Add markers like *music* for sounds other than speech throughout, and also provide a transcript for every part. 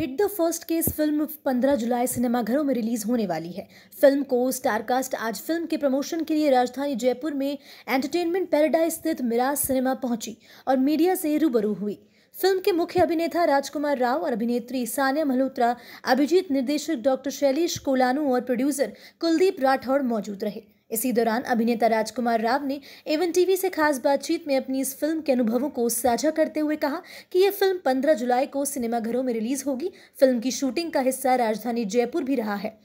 Hit the first case film 15 जुलाई सिनेमाघरों में रिलीज होने वाली है फिल्म को स्टारकास्ट आज फिल्म के प्रमोशन के लिए राजधानी जयपुर में एंटरटेनमेंट पैराडाइज स्थित मिराज सिनेमा पहुंची और मीडिया से रूबरू हुई फिल्म के मुख्य अभिनेता राजकुमार राव और अभिनेत्री सानिया मल्होत्रा अभिजीत निर्देशक डॉक्टर शैलेश कोलानू और प्रोड्यूसर कुलदीप राठौड़ मौजूद रहे इसी दौरान अभिनेता राजकुमार राव ने एवन टीवी से खास बातचीत में अपनी इस फिल्म के अनुभवों को साझा करते हुए कहा कि यह फिल्म 15 जुलाई को सिनेमाघरों में रिलीज होगी फिल्म की शूटिंग का हिस्सा राजधानी जयपुर भी रहा है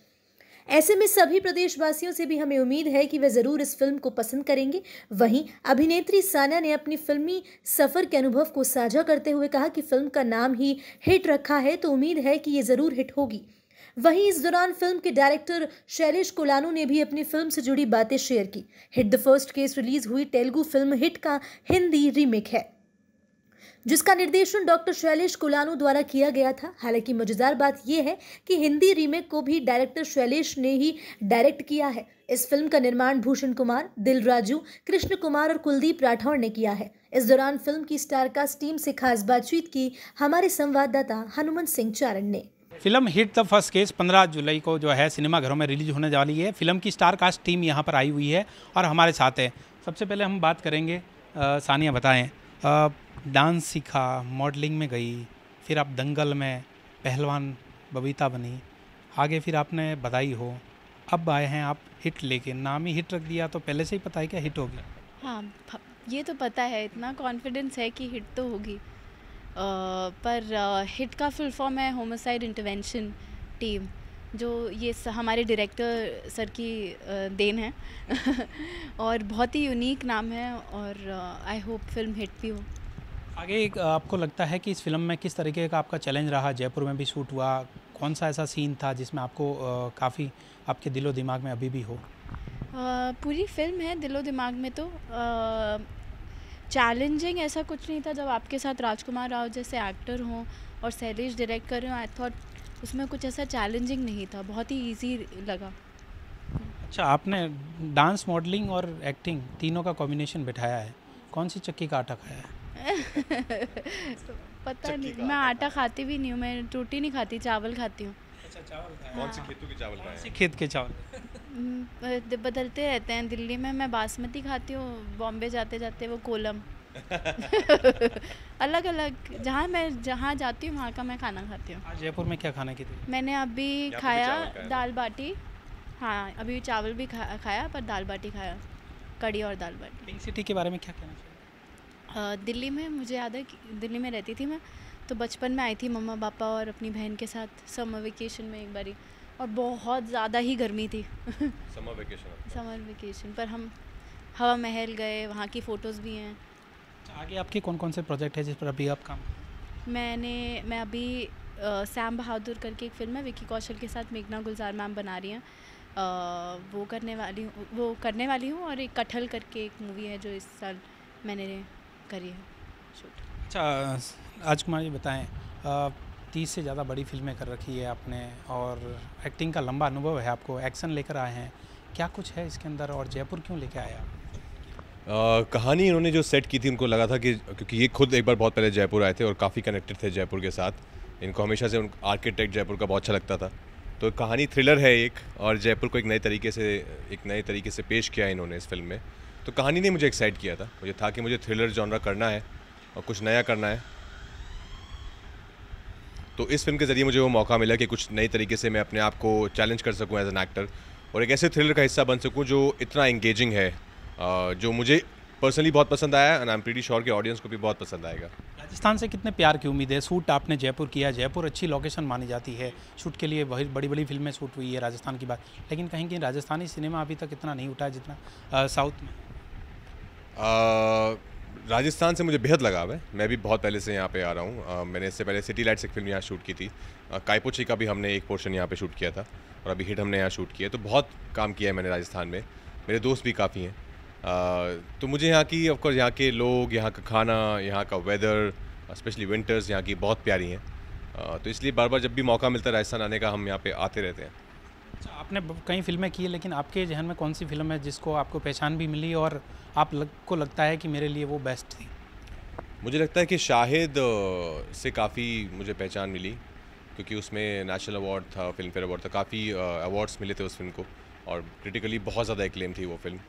ऐसे में सभी प्रदेशवासियों से भी हमें उम्मीद है कि वे ज़रूर इस फिल्म को पसंद करेंगे वहीं अभिनेत्री साना ने अपनी फिल्मी सफ़र के अनुभव को साझा करते हुए कहा कि फिल्म का नाम ही हिट रखा है तो उम्मीद है कि ये ज़रूर हिट होगी वहीं इस दौरान फिल्म के डायरेक्टर शैलेश कोलानू ने भी अपनी फिल्म से जुड़ी बातें शेयर की hit the first case release हुई तेलुगु फिल्म हिट का हिंदी रीमेक है जिसका निर्देशन डॉक्टर शैलेश कोलानू द्वारा किया गया था हालांकि मजेदार बात यह है कि हिंदी रीमेक को भी डायरेक्टर शैलेश ने ही डायरेक्ट किया है इस फिल्म का निर्माण भूषण कुमार दिल राजू कृष्ण कुमार और कुलदीप राठौर ने किया है इस दौरान फिल्म की स्टारकास्ट टीम से खास बातचीत की हमारे संवाददाता हनुमंत सिंह चारण ने film hit the first case 15 जुलाई को जो है सिनेमा घरों में रिलीज होने वाली है फिल्म की स्टार कास्ट टीम यहाँ पर आई हुई है और हमारे साथ है सबसे पहले हम बात करेंगे आ, सानिया बताएं डांस सीखा मॉडलिंग में गई फिर आप दंगल में पहलवान बबीता बनी आगे फिर आपने बधाई हो अब आए हैं आप हिट लेके नाम ही हिट रख दिया तो पहले से ही पता है क्या हिट होगी हाँ ये तो पता है इतना कॉन्फिडेंस है कि हिट तो होगी पर हिट का फुल फॉर्म है होमोसाइड इंटरवेंशन टीम जो ये हमारे डायरेक्टर सर की देन है *laughs* और बहुत ही यूनिक नाम है और आई होप फिल्म हिट भी हो आगे एक आपको लगता है कि इस फिल्म में किस तरीके का आपका चैलेंज रहा जयपुर में भी शूट हुआ कौन सा ऐसा सीन था जिसमें आपको काफ़ी आपके दिलो दिमाग में अभी भी हो आ, पूरी फिल्म है दिलो दिमाग में तो आ, चैलेंजिंग ऐसा कुछ नहीं था जब आपके साथ राजकुमार राव जैसे एक्टर हों और शैलेश डायरेक्ट कर रहे हों आई थॉट उसमें कुछ ऐसा चैलेंजिंग नहीं था बहुत ही ईजी लगा अच्छा आपने डांस मॉडलिंग और एक्टिंग तीनों का कॉम्बिनेशन बिठाया है कौन सी चक्की का आटा खाया है *laughs* पता नहीं मैं आटा खाती भी नहीं हूँ मैं रोटी नहीं खाती चावल खाती हूँ अच्छा हाँ। कौन खेतों के चावल खेत के चावल हम्म, बदलते रहते हैं दिल्ली में मैं बासमती खाती हूँ बॉम्बे जाते जाते वो कोलम *laughs* अलग अलग जहाँ मैं जहाँ जाती हूँ वहाँ का मैं खाना खाती हूँ जयपुर में क्या खाना की थी मैंने अभी खाया दाल बाटी हाँ अभी चावल भी खा, खाया पर दाल बाटी खाया कड़ी और दाल बाटी पिंक सिटी के बारे में क्या कहना चाहिए दिल्ली में मुझे याद है दिल्ली में रहती थी मैं तो बचपन में आई थी मम्मा पापा और अपनी बहन के साथ समर वेकेशन में एक बारी और बहुत ज़्यादा ही गर्मी थी समर वेकेशन समर वेकेशन पर हम हवा महल गए वहाँ की फ़ोटोज़ भी हैं आगे आपके कौन कौन से प्रोजेक्ट है जिस पर अभी आप काम मैंने मैं अभी आ, सैम बहादुर करके एक फिल्म है विकी कौशल के साथ मेघना गुलजार मैम बना रही हैं वो करने वाली हूँ वो करने वाली हूँ और एक कटहल करके एक मूवी है जो इस साल मैंने करी है शूट अच्छा राजकुमार जी बताएं तीस से ज़्यादा बड़ी फिल्में कर रखी है आपने और एक्टिंग का लंबा अनुभव है आपको एक्शन लेकर आए हैं क्या कुछ है इसके अंदर और जयपुर क्यों लेके आया आप कहानी इन्होंने जो सेट की थी उनको लगा था कि क्योंकि ये खुद एक बार बहुत पहले जयपुर आए थे और काफ़ी कनेक्टेड थे जयपुर के साथ इनको हमेशा से उन आर्किटेक्ट जयपुर का बहुत अच्छा लगता था तो कहानी थ्रिलर है एक और जयपुर को एक नए तरीके से एक नए तरीके से पेश किया इन्होंने इस फिल्म में तो कहानी ने मुझे एक्साइट किया था मुझे था कि मुझे थ्रिलर जॉनरा करना है और कुछ नया करना है तो इस फिल्म के ज़रिए मुझे वो मौका मिला कि कुछ नए तरीके से मैं अपने आप को चैलेंज कर सकूँ एज एन एक्टर और एक ऐसे थ्रिलर का हिस्सा बन सकूँ जो इतना एंगेजिंग है जो मुझे पर्सनली बहुत पसंद आया and I am pretty sure के ऑडियंस को भी बहुत पसंद आएगा राजस्थान से कितने प्यार की उम्मीद है शूट आपने जयपुर किया जयपुर अच्छी लोकेशन मानी जाती है शूट के लिए बहुत बड़ी बड़ी फिल्में शूट हुई है राजस्थान की बात लेकिन कहीं कहीं राजस्थानी सिनेमा अभी तक इतना नहीं उठा जितना साउथ में आ, राजस्थान से मुझे बेहद लगाव है मैं भी बहुत पहले से यहाँ पे आ रहा हूँ मैंने इससे पहले सिटी लाइट्स एक फिल्म यहाँ शूट की थी कायपोची का भी हमने एक पोर्शन यहाँ पे शूट किया था और अभी हिट हमने यहाँ शूट किया तो बहुत काम किया है मैंने राजस्थान में मेरे दोस्त भी काफ़ी हैं तो मुझे यहाँ की ऑफकोर्स यहाँ के लोग यहाँ का खाना यहाँ का वेदर स्पेशली विंटर्स यहाँ की बहुत प्यारी हैं तो इसलिए बार बार जब भी मौका मिलता है राजस्थान आने का हम यहाँ पर आते रहते हैं आपने कई फिल्में की है लेकिन आपके जहन में कौन सी फिल्म है जिसको आपको पहचान भी मिली और आप लग, को लगता है कि मेरे लिए वो बेस्ट थी मुझे लगता है कि शाहिद से काफ़ी मुझे पहचान मिली क्योंकि उसमें नेशनल अवार्ड था फिल्म फेयर अवार्ड था काफ़ी अवार्ड्स मिले थे उस फिल्म को और क्रिटिकली बहुत ज़्यादा एक्लेम थी वो फिल्म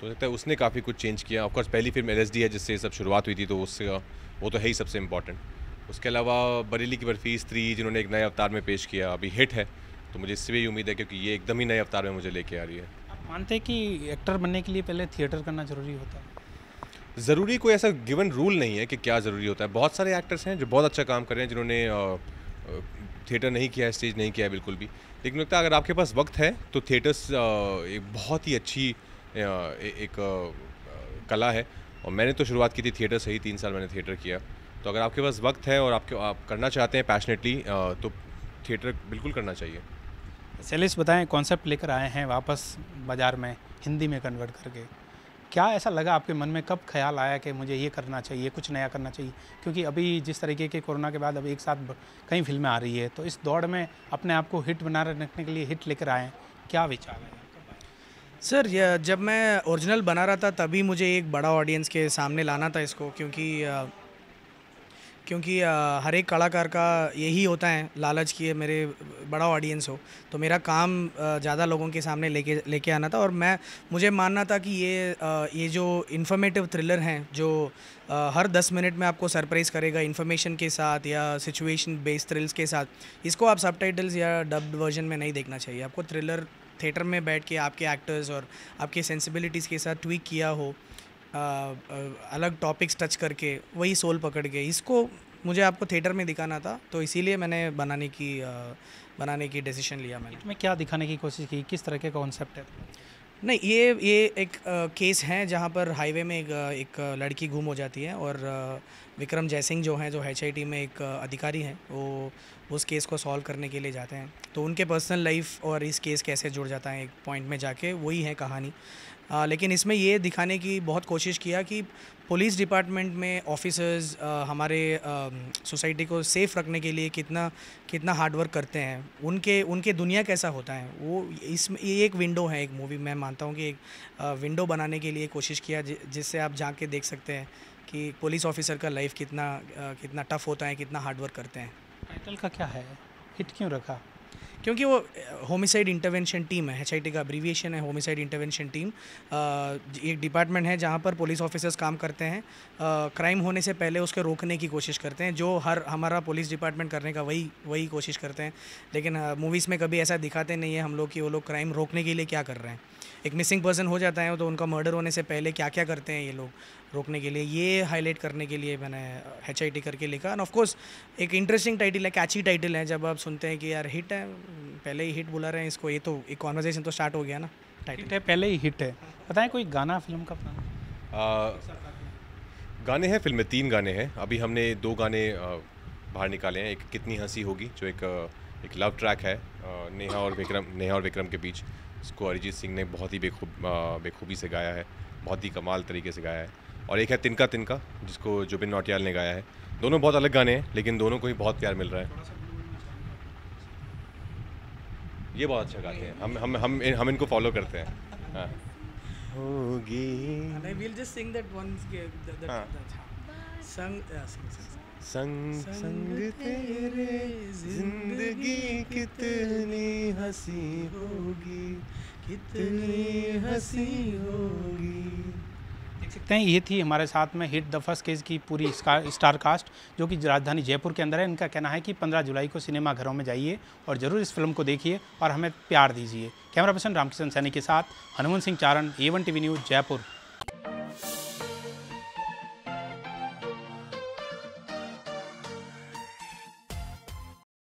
तो लगता है उसने काफ़ी कुछ चेंज किया ऑफकोर्स पहली फिल्म एल है जिससे सब शुरुआत हुई थी तो उससे वो तो है ही सबसे इम्पॉर्टेंट उसके अलावा बरेली की बर्फी स्त्री जिन्होंने एक नए अवतार में पेश किया अभी हिट है तो मुझे इससे भी उम्मीद है क्योंकि ये एकदम ही नए अवतार में मुझे लेके आ रही है आप मानते हैं कि एक्टर बनने के लिए पहले थिएटर करना ज़रूरी होता है ज़रूरी कोई ऐसा गिवन रूल नहीं है कि क्या ज़रूरी होता है बहुत सारे एक्टर्स हैं जो बहुत अच्छा काम कर रहे हैं जिन्होंने थिएटर नहीं किया है स्टेज नहीं किया है बिल्कुल भी लेकिन लगता है अगर आपके पास वक्त है तो थिएटर्स एक बहुत ही अच्छी एक कला है और मैंने तो शुरुआत की थी थिएटर से ही तीन साल मैंने थिएटर किया तो अगर आपके पास वक्त है और आपके आप करना चाहते हैं पैशनेटली तो थिएटर बिल्कुल करना चाहिए सेलिस बताएं कॉन्सेप्ट लेकर आए हैं वापस बाज़ार में हिंदी में कन्वर्ट करके क्या ऐसा लगा आपके मन में कब ख्याल आया कि मुझे ये करना चाहिए कुछ नया करना चाहिए क्योंकि अभी जिस तरीके के कोरोना के बाद अभी एक साथ कई फिल्में आ रही है तो इस दौड़ में अपने आप को हिट बना रखने के लिए हिट लेकर आएँ क्या विचार है सर जब मैं ओरिजिनल बना रहा था तभी मुझे एक बड़ा ऑडियंस के सामने लाना था इसको क्योंकि क्योंकि हर एक कलाकार का यही होता है लालच कि मेरे बड़ा ऑडियंस हो तो मेरा काम ज़्यादा लोगों के सामने लेके लेके आना था और मैं मुझे मानना था कि ये ये जो इन्फॉर्मेटिव थ्रिलर हैं जो हर दस मिनट में आपको सरप्राइज़ करेगा इन्फॉर्मेशन के साथ या सिचुएशन बेस्ड थ्रिल्स के साथ इसको आप सब या डब्ड वर्जन में नहीं देखना चाहिए आपको थ्रिलर थिएटर में बैठ के आपके एक्टर्स और आपके सेंसिबिलिटीज़ के साथ ट्वीक किया हो अलग टॉपिक्स टच करके वही सोल पकड़ के इसको मुझे आपको थिएटर में दिखाना था तो इसीलिए मैंने बनाने की बनाने की डिसीजन लिया मैंने इसमें क्या दिखाने की कोशिश की किस तरह के कॉन्सेप्ट है नहीं ये ये एक आ, केस है जहाँ पर हाईवे में एक, एक लड़की गुम हो जाती है और विक्रम जयसिंह जो हैं जो एच में एक अधिकारी हैं वो उस केस को सॉल्व करने के लिए जाते हैं तो उनके पर्सनल लाइफ और इस केस कैसे जुड़ जाता है एक पॉइंट में जाके वही है कहानी आ, लेकिन इसमें ये दिखाने की बहुत कोशिश किया कि पुलिस डिपार्टमेंट में ऑफिसर्स हमारे सोसाइटी को सेफ़ रखने के लिए कितना कितना हार्डवर्क करते हैं उनके उनके दुनिया कैसा होता है वो इसमें ये एक विंडो है एक मूवी मैं मानता हूँ कि एक आ, विंडो बनाने के लिए कोशिश किया जिससे आप जा के देख सकते हैं कि पुलिस ऑफिसर का लाइफ कितना आ, कितना टफ़ होता है कितना हार्डवर्क करते हैं टाइटल का क्या है हिट क्यों रखा क्योंकि वो होमिसाइड इंटरवेंशन टीम है एच का अब्रीविएशन है होमिसाइड इंटरवेंशन टीम एक डिपार्टमेंट है जहाँ पर पुलिस ऑफिसर्स काम करते हैं क्राइम uh, होने से पहले उसके रोकने की कोशिश करते हैं जो हर हमारा पुलिस डिपार्टमेंट करने का वही वही कोशिश करते हैं लेकिन मूवीज़ uh, में कभी ऐसा दिखाते नहीं है हम लोग कि वो लोग क्राइम रोकने के लिए क्या कर रहे हैं एक मिसिंग पर्सन हो जाता है तो उनका मर्डर होने से पहले क्या क्या करते हैं ये लोग रोकने के लिए ये हाईलाइट करने के लिए मैंने एच आई टी करके लिखा एंड ऑफकोर्स एक इंटरेस्टिंग टाइटल है कैची टाइटल है जब आप सुनते हैं कि यार हिट है पहले ही हिट बुला रहे हैं इसको ये तो एक कॉन्वर्जेशन तो स्टार्ट हो गया ना टाइटल है पहले ही हिट है बताएं कोई गाना फिल्म का प्लान गाने हैं फिल्म में तीन गाने हैं अभी हमने दो गाने बाहर निकाले हैं एक कितनी हंसी होगी जो एक एक लव ट्रैक है नेहा और विक्रम नेहा और विक्रम के बीच इसको अरिजीत सिंह ने बहुत ही बेखूब बेखूबी से गाया है बहुत ही कमाल तरीके से गाया है और एक है तिनका तिनका जिसको जुबिन नौटियाल ने गाया है दोनों बहुत अलग गाने हैं लेकिन दोनों को ही बहुत प्यार मिल रहा है ये बहुत अच्छा गाते हैं हम हम हम हम इनको फॉलो करते हैं हाँ। होगी I will just sing that once संग संग संग तेरे जिंदगी कितनी हंसी होगी कितनी हंसी होगी सकते हैं ये थी हमारे साथ में हिट द फर्स्ट केज की पूरी स्टार कास्ट जो कि राजधानी जयपुर के अंदर है इनका कहना है कि 15 जुलाई को सिनेमा घरों में जाइए और ज़रूर इस फिल्म को देखिए और हमें प्यार दीजिए कैमरा पर्सन रामकिशन सैनी के साथ Hanuman Singh Charan A one T news Jaipur